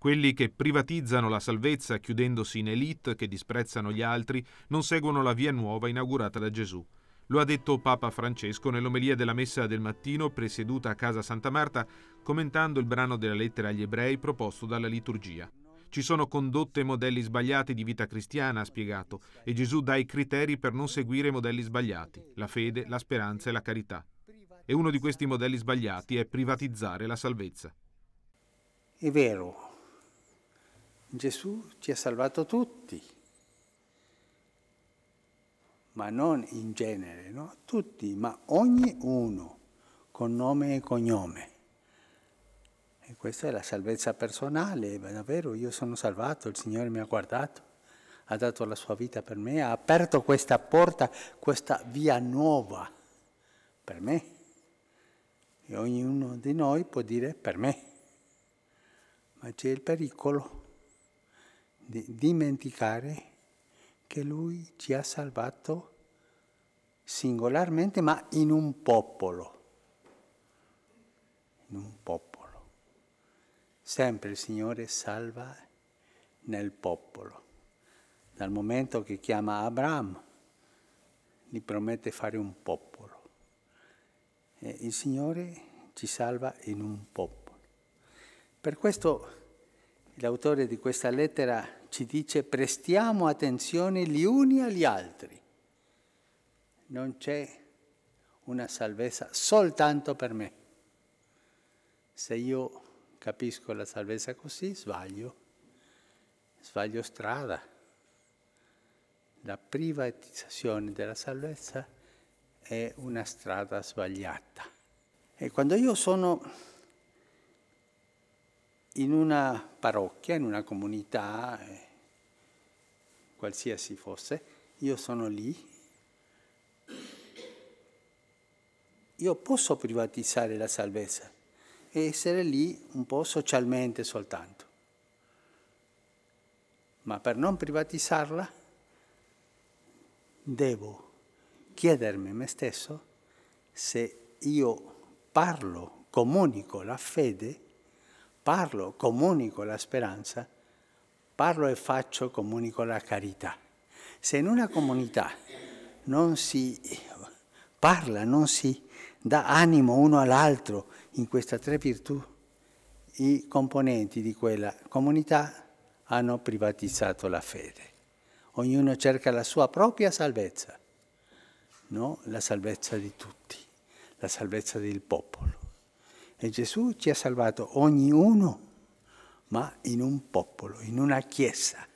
Quelli che privatizzano la salvezza chiudendosi in elite che disprezzano gli altri non seguono la via nuova inaugurata da Gesù. Lo ha detto Papa Francesco nell'omelia della messa del mattino presieduta a casa Santa Marta, commentando il brano della lettera agli ebrei proposto dalla liturgia. Ci sono condotte e modelli sbagliati di vita cristiana, ha spiegato, e Gesù dà i criteri per non seguire modelli sbagliati, la fede, la speranza e la carità. E uno di questi modelli sbagliati è privatizzare la salvezza. È vero, Gesù ci ha salvato tutti, ma non in genere, no? Tutti, ma ognuno, con nome e cognome. E questa è la salvezza personale, davvero, io sono salvato, il Signore mi ha guardato, ha dato la sua vita per me, ha aperto questa porta, questa via nuova per me. E ognuno di noi può dire per me, ma c'è il pericolo di dimenticare che Lui ci ha salvato singolarmente, ma in un popolo. In un popolo. Sempre il Signore salva nel popolo. Dal momento che chiama Abramo, gli promette fare un popolo. E il Signore ci salva in un popolo. Per questo l'autore di questa lettera ci dice prestiamo attenzione gli uni agli altri. Non c'è una salvezza soltanto per me. Se io capisco la salvezza così, sbaglio, sbaglio strada. La privatizzazione della salvezza è una strada sbagliata. E quando io sono in una parrocchia, in una comunità, eh, qualsiasi fosse, io sono lì, io posso privatizzare la salvezza e essere lì un po' socialmente soltanto. Ma per non privatizzarla devo chiedermi a me stesso se io parlo, comunico la fede parlo, comunico la speranza, parlo e faccio, comunico la carità. Se in una comunità non si parla, non si dà animo uno all'altro in queste tre virtù, i componenti di quella comunità hanno privatizzato la fede. Ognuno cerca la sua propria salvezza, no la salvezza di tutti, la salvezza del popolo. E Gesù ci ha salvato ognuno, ma in un popolo, in una chiesa,